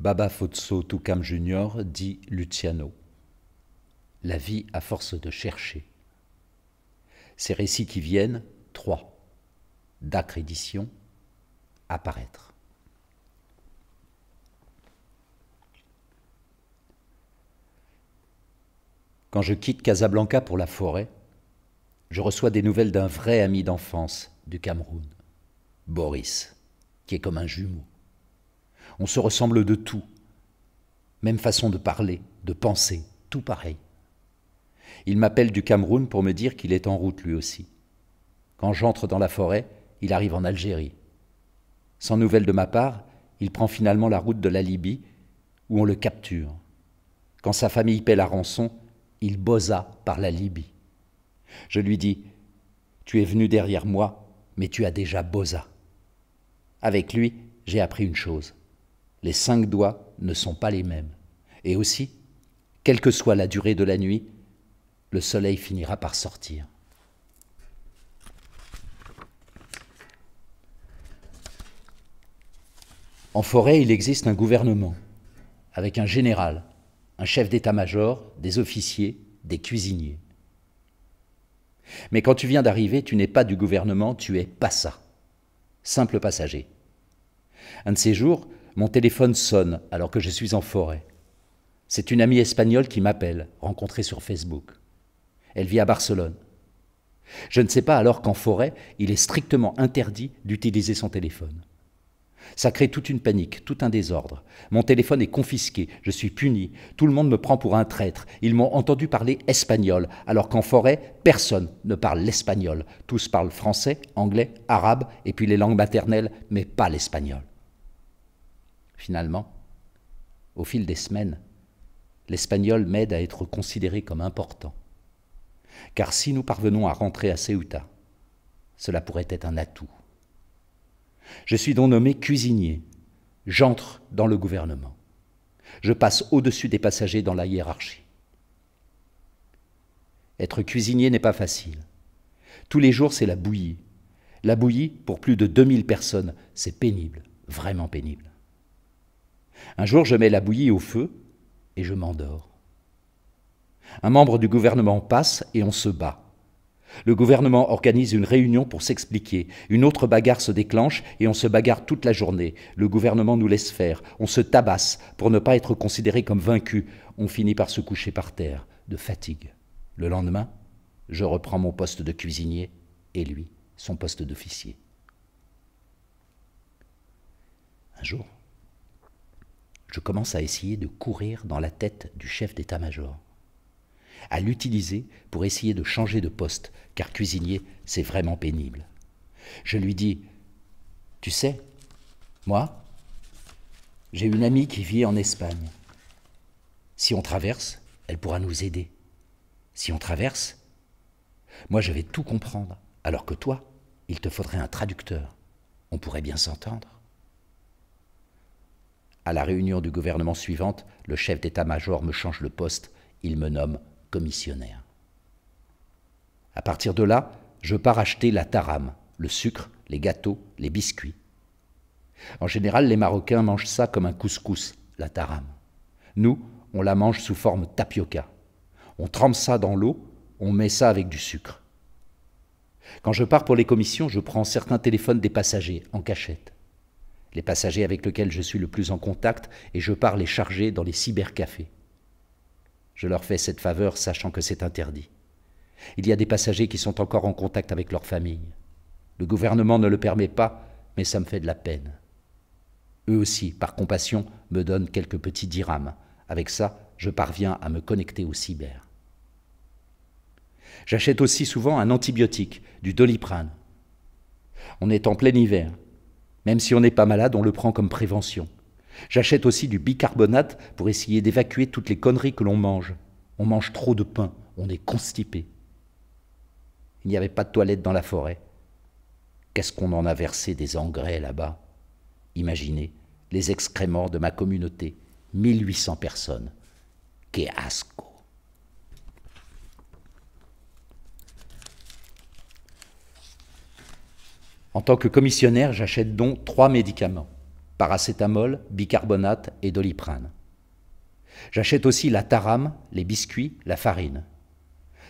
Baba Fotso Tukam Junior dit Luciano. La vie à force de chercher. Ces récits qui viennent, trois. d'accrédition, apparaître. Quand je quitte Casablanca pour la forêt, je reçois des nouvelles d'un vrai ami d'enfance du Cameroun, Boris, qui est comme un jumeau. On se ressemble de tout. Même façon de parler, de penser, tout pareil. Il m'appelle du Cameroun pour me dire qu'il est en route lui aussi. Quand j'entre dans la forêt, il arrive en Algérie. Sans nouvelle de ma part, il prend finalement la route de la Libye, où on le capture. Quand sa famille paie la rançon, il bosa par la Libye. Je lui dis Tu es venu derrière moi, mais tu as déjà bosa. Avec lui, j'ai appris une chose les cinq doigts ne sont pas les mêmes. Et aussi, quelle que soit la durée de la nuit, le soleil finira par sortir. En forêt, il existe un gouvernement, avec un général, un chef d'état-major, des officiers, des cuisiniers. Mais quand tu viens d'arriver, tu n'es pas du gouvernement, tu es ça. simple passager. Un de ces jours, mon téléphone sonne alors que je suis en forêt. C'est une amie espagnole qui m'appelle, rencontrée sur Facebook. Elle vit à Barcelone. Je ne sais pas alors qu'en forêt, il est strictement interdit d'utiliser son téléphone. Ça crée toute une panique, tout un désordre. Mon téléphone est confisqué, je suis puni, tout le monde me prend pour un traître. Ils m'ont entendu parler espagnol, alors qu'en forêt, personne ne parle l'espagnol. Tous parlent français, anglais, arabe, et puis les langues maternelles, mais pas l'espagnol finalement, au fil des semaines, l'espagnol m'aide à être considéré comme important. Car si nous parvenons à rentrer à Ceuta, cela pourrait être un atout. Je suis donc nommé cuisinier. J'entre dans le gouvernement. Je passe au-dessus des passagers dans la hiérarchie. Être cuisinier n'est pas facile. Tous les jours, c'est la bouillie. La bouillie, pour plus de 2000 personnes, c'est pénible, vraiment pénible. Un jour, je mets la bouillie au feu et je m'endors. Un membre du gouvernement passe et on se bat. Le gouvernement organise une réunion pour s'expliquer. Une autre bagarre se déclenche et on se bagarre toute la journée. Le gouvernement nous laisse faire. On se tabasse pour ne pas être considéré comme vaincu. On finit par se coucher par terre de fatigue. Le lendemain, je reprends mon poste de cuisinier et lui, son poste d'officier. Un jour, je commence à essayer de courir dans la tête du chef d'état-major, à l'utiliser pour essayer de changer de poste, car cuisinier, c'est vraiment pénible. Je lui dis, tu sais, moi, j'ai une amie qui vit en Espagne. Si on traverse, elle pourra nous aider. Si on traverse, moi je vais tout comprendre, alors que toi, il te faudrait un traducteur. On pourrait bien s'entendre. À la réunion du gouvernement suivante, le chef d'état-major me change le poste, il me nomme commissionnaire. À partir de là, je pars acheter la tarame, le sucre, les gâteaux, les biscuits. En général, les Marocains mangent ça comme un couscous, la tarame. Nous, on la mange sous forme tapioca. On trempe ça dans l'eau, on met ça avec du sucre. Quand je pars pour les commissions, je prends certains téléphones des passagers en cachette. Les passagers avec lesquels je suis le plus en contact et je pars les charger dans les cybercafés. Je leur fais cette faveur sachant que c'est interdit. Il y a des passagers qui sont encore en contact avec leur famille. Le gouvernement ne le permet pas, mais ça me fait de la peine. Eux aussi, par compassion, me donnent quelques petits dirhams. Avec ça, je parviens à me connecter au cyber. J'achète aussi souvent un antibiotique, du doliprane. On est en plein hiver. Même si on n'est pas malade, on le prend comme prévention. J'achète aussi du bicarbonate pour essayer d'évacuer toutes les conneries que l'on mange. On mange trop de pain, on est constipé. Il n'y avait pas de toilette dans la forêt. Qu'est-ce qu'on en a versé des engrais là-bas Imaginez, les excréments de ma communauté, 1800 personnes. Que asco tant que commissionnaire, j'achète donc trois médicaments paracétamol, bicarbonate et doliprane. J'achète aussi la tarame, les biscuits, la farine.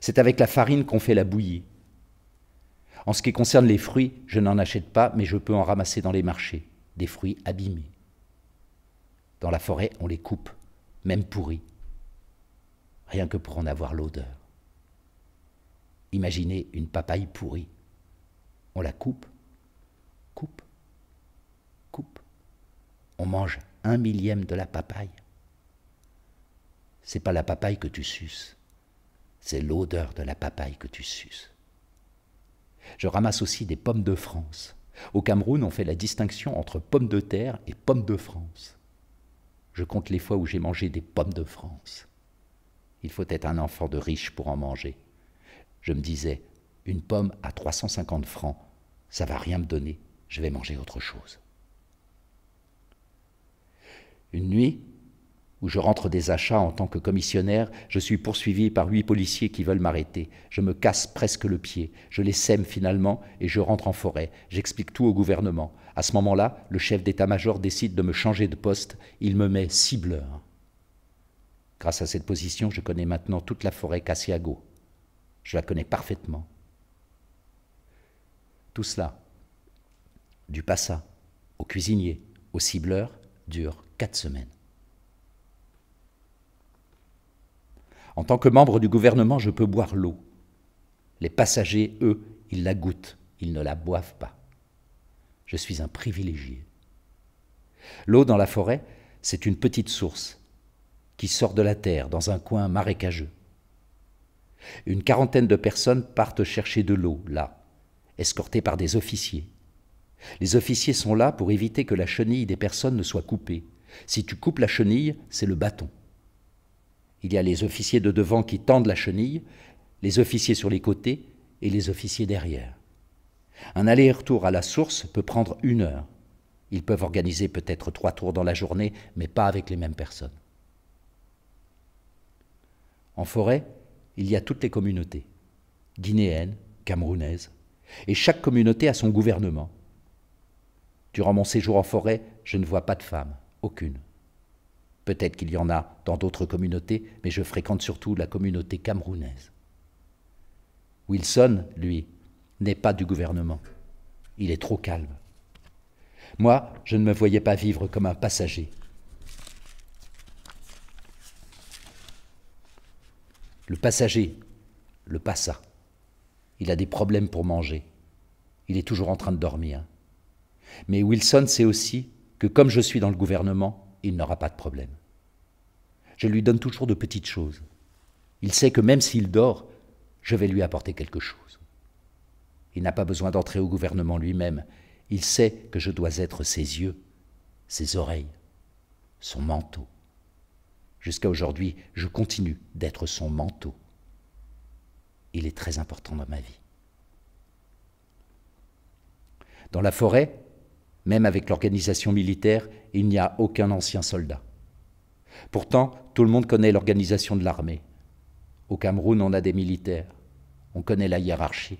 C'est avec la farine qu'on fait la bouillie. En ce qui concerne les fruits, je n'en achète pas, mais je peux en ramasser dans les marchés, des fruits abîmés. Dans la forêt, on les coupe, même pourris, rien que pour en avoir l'odeur. Imaginez une papaye pourrie. On la coupe, on mange un millième de la papaye. C'est pas la papaye que tu suces, c'est l'odeur de la papaye que tu suces. Je ramasse aussi des pommes de France. Au Cameroun, on fait la distinction entre pommes de terre et pommes de France. Je compte les fois où j'ai mangé des pommes de France. Il faut être un enfant de riche pour en manger. Je me disais, une pomme à 350 francs, ça va rien me donner, je vais manger autre chose. Une nuit où je rentre des achats en tant que commissionnaire, je suis poursuivi par huit policiers qui veulent m'arrêter. Je me casse presque le pied, je les sème finalement et je rentre en forêt. J'explique tout au gouvernement. À ce moment-là, le chef d'état-major décide de me changer de poste. Il me met cibleur. Grâce à cette position, je connais maintenant toute la forêt Cassiago. Je la connais parfaitement. Tout cela, du passa, au cuisinier, au cibleur, dure quatre semaines. En tant que membre du gouvernement, je peux boire l'eau. Les passagers, eux, ils la goûtent, ils ne la boivent pas. Je suis un privilégié. L'eau dans la forêt, c'est une petite source qui sort de la terre dans un coin marécageux. Une quarantaine de personnes partent chercher de l'eau là, escortées par des officiers. Les officiers sont là pour éviter que la chenille des personnes ne soit coupée. Si tu coupes la chenille, c'est le bâton. Il y a les officiers de devant qui tendent la chenille, les officiers sur les côtés et les officiers derrière. Un aller-retour à la source peut prendre une heure. Ils peuvent organiser peut-être trois tours dans la journée, mais pas avec les mêmes personnes. En forêt, il y a toutes les communautés, guinéennes, camerounaises, et chaque communauté a son gouvernement, Durant mon séjour en forêt, je ne vois pas de femmes, aucune. Peut-être qu'il y en a dans d'autres communautés, mais je fréquente surtout la communauté camerounaise. Wilson, lui, n'est pas du gouvernement. Il est trop calme. Moi, je ne me voyais pas vivre comme un passager. Le passager, le passa. Il a des problèmes pour manger. Il est toujours en train de dormir. Mais Wilson sait aussi que comme je suis dans le gouvernement, il n'aura pas de problème. Je lui donne toujours de petites choses. Il sait que même s'il dort, je vais lui apporter quelque chose. Il n'a pas besoin d'entrer au gouvernement lui-même. Il sait que je dois être ses yeux, ses oreilles, son manteau. Jusqu'à aujourd'hui, je continue d'être son manteau. Il est très important dans ma vie. Dans la forêt, même avec l'organisation militaire, il n'y a aucun ancien soldat. Pourtant, tout le monde connaît l'organisation de l'armée. Au Cameroun, on a des militaires. On connaît la hiérarchie.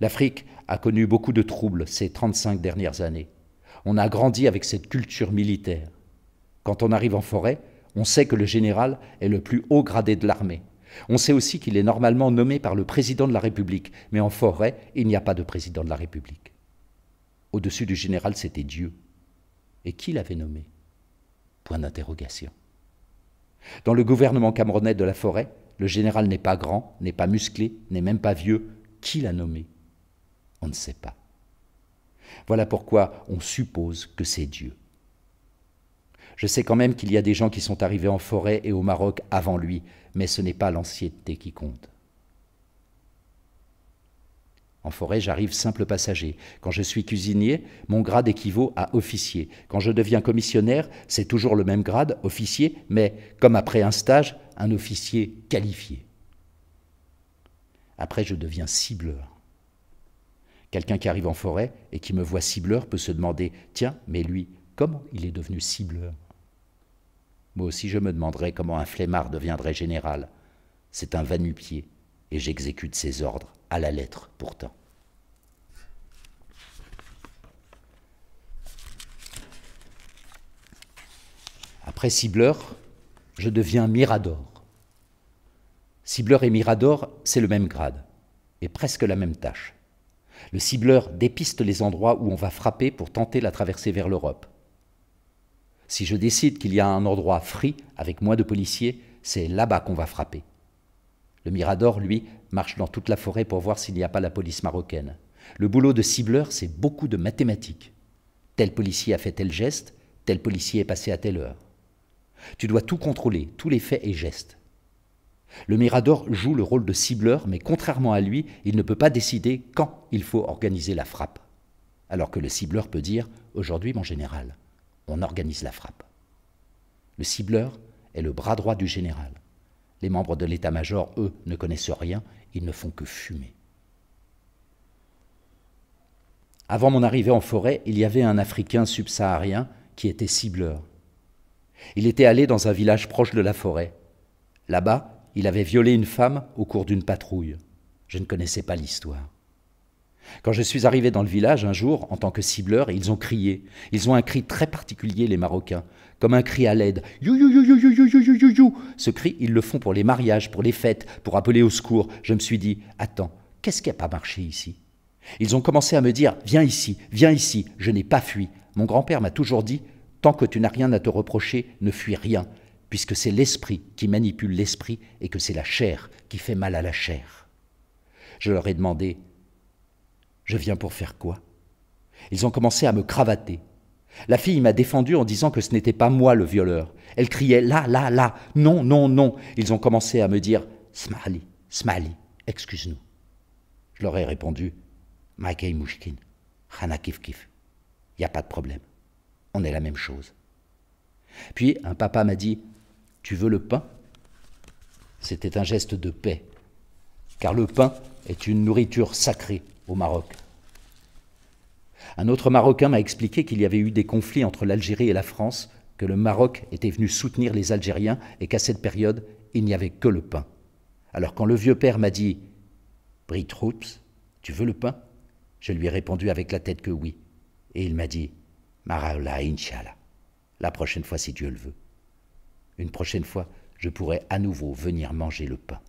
L'Afrique a connu beaucoup de troubles ces 35 dernières années. On a grandi avec cette culture militaire. Quand on arrive en forêt, on sait que le général est le plus haut gradé de l'armée. On sait aussi qu'il est normalement nommé par le président de la République, mais en forêt, il n'y a pas de président de la République. Au-dessus du général, c'était Dieu. Et qui l'avait nommé Point d'interrogation. Dans le gouvernement camerounais de la forêt, le général n'est pas grand, n'est pas musclé, n'est même pas vieux. Qui l'a nommé On ne sait pas. Voilà pourquoi on suppose que c'est Dieu. Je sais quand même qu'il y a des gens qui sont arrivés en forêt et au Maroc avant lui, mais ce n'est pas l'ancienneté qui compte. En forêt, j'arrive simple passager. Quand je suis cuisinier, mon grade équivaut à officier. Quand je deviens commissionnaire, c'est toujours le même grade, officier, mais comme après un stage, un officier qualifié. Après, je deviens cibleur. Quelqu'un qui arrive en forêt et qui me voit cibleur peut se demander Tiens, mais lui, comment il est devenu cibleur Moi aussi, je me demanderais comment un flemmard deviendrait général. C'est un va pied et j'exécute ses ordres à la lettre pourtant. Après cibleur, je deviens mirador. Cibleur et mirador, c'est le même grade et presque la même tâche. Le cibleur dépiste les endroits où on va frapper pour tenter la traversée vers l'Europe. Si je décide qu'il y a un endroit free avec moins de policiers, c'est là-bas qu'on va frapper. Le Mirador, lui, marche dans toute la forêt pour voir s'il n'y a pas la police marocaine. Le boulot de cibleur, c'est beaucoup de mathématiques. Tel policier a fait tel geste, tel policier est passé à telle heure. Tu dois tout contrôler, tous les faits et gestes. Le Mirador joue le rôle de cibleur, mais contrairement à lui, il ne peut pas décider quand il faut organiser la frappe. Alors que le cibleur peut dire Aujourd'hui, mon général, on organise la frappe. Le cibleur est le bras droit du général. Les membres de l'état-major, eux, ne connaissent rien, ils ne font que fumer. Avant mon arrivée en forêt, il y avait un Africain subsaharien qui était cibleur. Il était allé dans un village proche de la forêt. Là-bas, il avait violé une femme au cours d'une patrouille. Je ne connaissais pas l'histoire. Quand je suis arrivé dans le village un jour en tant que cibleur, ils ont crié. Ils ont un cri très particulier, les Marocains, comme un cri à l'aide. You, Ce cri, ils le font pour les mariages, pour les fêtes, pour appeler au secours. Je me suis dit, attends, qu'est-ce qui n'a pas marché ici Ils ont commencé à me dire, viens ici, viens ici, je n'ai pas fui. Mon grand-père m'a toujours dit, tant que tu n'as rien à te reprocher, ne fuis rien, puisque c'est l'esprit qui manipule l'esprit et que c'est la chair qui fait mal à la chair. Je leur ai demandé, je viens pour faire quoi Ils ont commencé à me cravater. La fille m'a défendu en disant que ce n'était pas moi le violeur. Elle criait là, là, là, non, non, non. Ils ont commencé à me dire Smali, Smali, excuse-nous. Je leur ai répondu Maikei Mouchkin, Hana Kif Kif. n'y a pas de problème. On est la même chose. Puis un papa m'a dit Tu veux le pain C'était un geste de paix. Car le pain, est une nourriture sacrée au Maroc. Un autre Marocain m'a expliqué qu'il y avait eu des conflits entre l'Algérie et la France, que le Maroc était venu soutenir les Algériens et qu'à cette période, il n'y avait que le pain. Alors quand le vieux père m'a dit Brie tu veux le pain Je lui ai répondu avec la tête que oui. Et il m'a dit Maraoula, Inch'Allah, la prochaine fois si Dieu le veut. Une prochaine fois, je pourrai à nouveau venir manger le pain.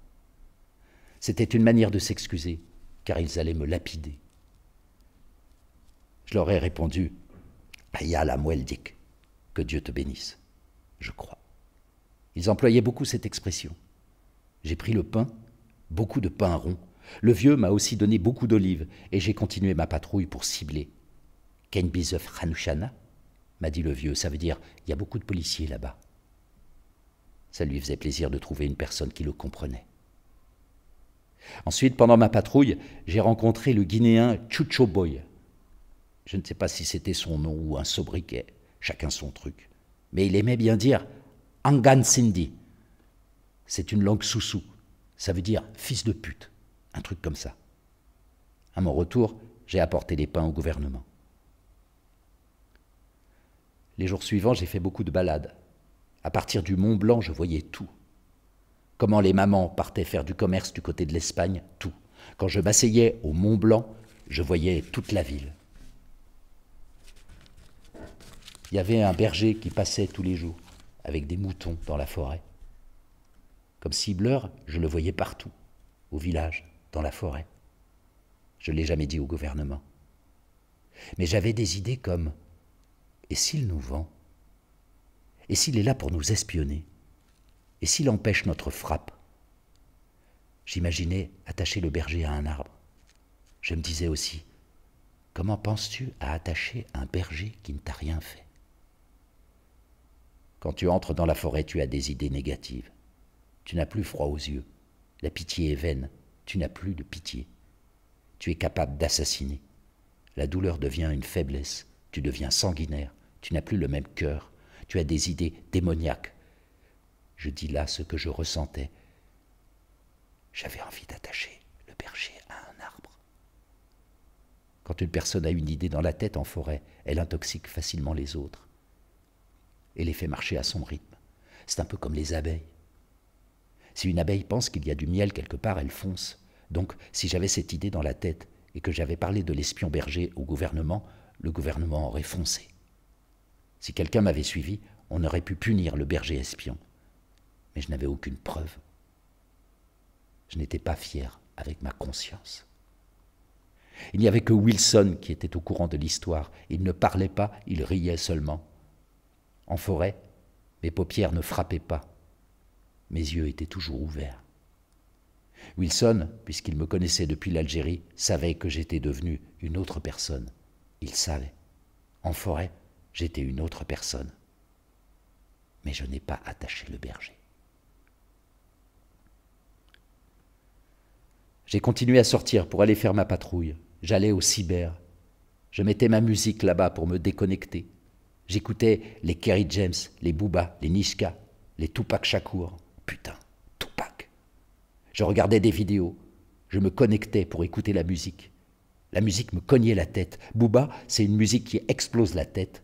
C'était une manière de s'excuser, car ils allaient me lapider. Je leur ai répondu Aya la mueldik, que Dieu te bénisse, je crois. Ils employaient beaucoup cette expression. J'ai pris le pain, beaucoup de pain rond. Le vieux m'a aussi donné beaucoup d'olives, et j'ai continué ma patrouille pour cibler. Kenbizof Hanushana m'a dit le vieux, ça veut dire il y a beaucoup de policiers là-bas. Ça lui faisait plaisir de trouver une personne qui le comprenait. Ensuite, pendant ma patrouille, j'ai rencontré le Guinéen Chucho Boy. Je ne sais pas si c'était son nom ou un sobriquet, chacun son truc. Mais il aimait bien dire Angan Sindhi. C'est une langue soussou. Ça veut dire fils de pute. Un truc comme ça. À mon retour, j'ai apporté les pains au gouvernement. Les jours suivants, j'ai fait beaucoup de balades. À partir du Mont Blanc, je voyais tout comment les mamans partaient faire du commerce du côté de l'Espagne, tout. Quand je m'asseyais au Mont Blanc, je voyais toute la ville. Il y avait un berger qui passait tous les jours avec des moutons dans la forêt. Comme cibleur, je le voyais partout, au village, dans la forêt. Je ne l'ai jamais dit au gouvernement. Mais j'avais des idées comme Et s'il nous vend Et s'il est là pour nous espionner et s'il empêche notre frappe J'imaginais attacher le berger à un arbre. Je me disais aussi, comment penses-tu à attacher un berger qui ne t'a rien fait Quand tu entres dans la forêt, tu as des idées négatives. Tu n'as plus froid aux yeux. La pitié est vaine. Tu n'as plus de pitié. Tu es capable d'assassiner. La douleur devient une faiblesse. Tu deviens sanguinaire. Tu n'as plus le même cœur. Tu as des idées démoniaques. Je dis là ce que je ressentais. J'avais envie d'attacher le berger à un arbre. Quand une personne a une idée dans la tête en forêt, elle intoxique facilement les autres et les fait marcher à son rythme. C'est un peu comme les abeilles. Si une abeille pense qu'il y a du miel quelque part, elle fonce. Donc, si j'avais cette idée dans la tête et que j'avais parlé de l'espion berger au gouvernement, le gouvernement aurait foncé. Si quelqu'un m'avait suivi, on aurait pu punir le berger espion mais je n'avais aucune preuve. Je n'étais pas fier avec ma conscience. Il n'y avait que Wilson qui était au courant de l'histoire. Il ne parlait pas, il riait seulement. En forêt, mes paupières ne frappaient pas. Mes yeux étaient toujours ouverts. Wilson, puisqu'il me connaissait depuis l'Algérie, savait que j'étais devenu une autre personne. Il savait. En forêt, j'étais une autre personne. Mais je n'ai pas attaché le berger. J'ai continué à sortir pour aller faire ma patrouille. J'allais au cyber. Je mettais ma musique là-bas pour me déconnecter. J'écoutais les Kerry James, les Booba, les Nishka, les Tupac Shakur. Putain, Tupac. Je regardais des vidéos. Je me connectais pour écouter la musique. La musique me cognait la tête. Booba, c'est une musique qui explose la tête.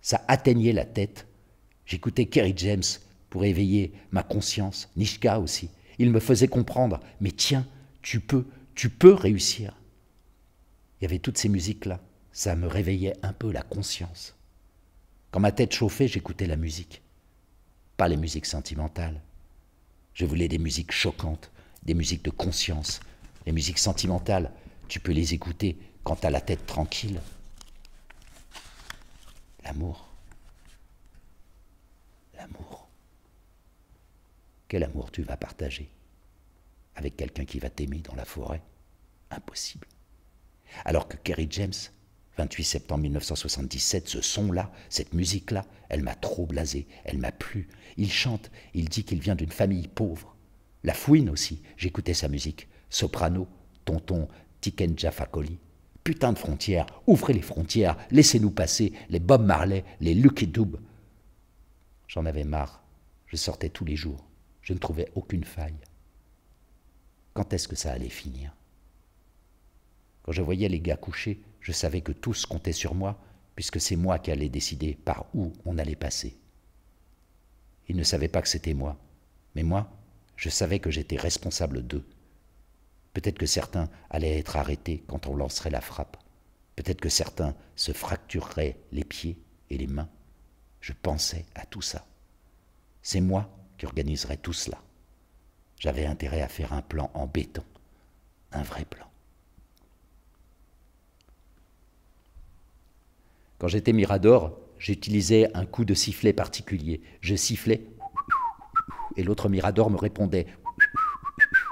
Ça atteignait la tête. J'écoutais Kerry James pour éveiller ma conscience, Nishka aussi. Il me faisait comprendre, mais tiens, tu peux, tu peux réussir. Il y avait toutes ces musiques-là. Ça me réveillait un peu la conscience. Quand ma tête chauffait, j'écoutais la musique. Pas les musiques sentimentales. Je voulais des musiques choquantes, des musiques de conscience. Les musiques sentimentales, tu peux les écouter quand tu as la tête tranquille. L'amour. L'amour. Quel amour tu vas partager avec quelqu'un qui va t'aimer dans la forêt Impossible. Alors que Kerry James, 28 septembre 1977, ce son-là, cette musique-là, elle m'a trop blasé, elle m'a plu. Il chante, il dit qu'il vient d'une famille pauvre. La fouine aussi, j'écoutais sa musique. Soprano, tonton Tiken Jafakoli. Putain de frontières, ouvrez les frontières, laissez-nous passer, les Bob Marley, les Lucky Doob. J'en avais marre, je sortais tous les jours, je ne trouvais aucune faille quand est-ce que ça allait finir Quand je voyais les gars couchés, je savais que tous comptaient sur moi, puisque c'est moi qui allais décider par où on allait passer. Ils ne savaient pas que c'était moi, mais moi, je savais que j'étais responsable d'eux. Peut-être que certains allaient être arrêtés quand on lancerait la frappe. Peut-être que certains se fractureraient les pieds et les mains. Je pensais à tout ça. C'est moi qui organiserais tout cela. J'avais intérêt à faire un plan en béton, un vrai plan. Quand j'étais Mirador, j'utilisais un coup de sifflet particulier. Je sifflais et l'autre Mirador me répondait.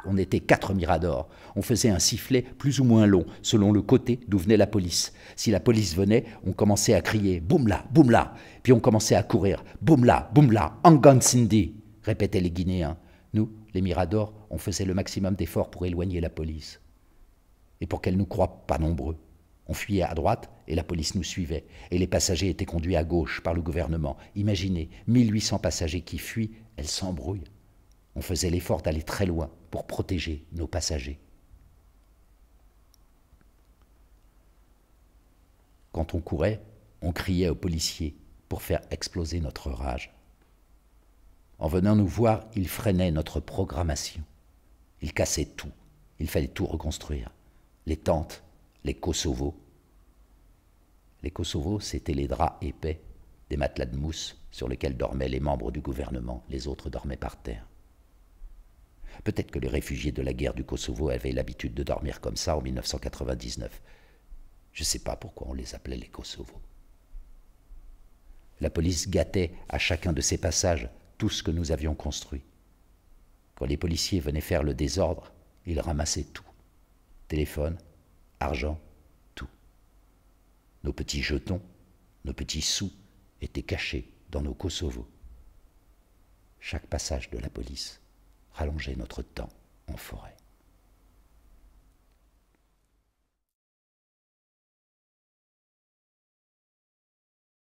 On était quatre Miradors. On faisait un sifflet plus ou moins long, selon le côté d'où venait la police. Si la police venait, on commençait à crier Boum là, boum là Puis on commençait à courir Boum là, boum là, Angan Cindy répétaient les Guinéens. Nous, mirador on faisait le maximum d'efforts pour éloigner la police. Et pour qu'elle ne nous croie pas nombreux. On fuyait à droite et la police nous suivait. Et les passagers étaient conduits à gauche par le gouvernement. Imaginez, 1800 passagers qui fuient, elles s'embrouillent On faisait l'effort d'aller très loin pour protéger nos passagers. Quand on courait, on criait aux policiers pour faire exploser notre rage. En venant nous voir, il freinait notre programmation. Il cassait tout. Il fallait tout reconstruire. Les tentes, les Kosovos. Les Kosovos, c'étaient les draps épais, des matelas de mousse sur lesquels dormaient les membres du gouvernement, les autres dormaient par terre. Peut-être que les réfugiés de la guerre du Kosovo avaient l'habitude de dormir comme ça en 1999. Je ne sais pas pourquoi on les appelait les Kosovos. La police gâtait à chacun de ces passages tout ce que nous avions construit. Quand les policiers venaient faire le désordre, ils ramassaient tout. Téléphone, argent, tout. Nos petits jetons, nos petits sous étaient cachés dans nos Kosovo. Chaque passage de la police rallongeait notre temps en forêt.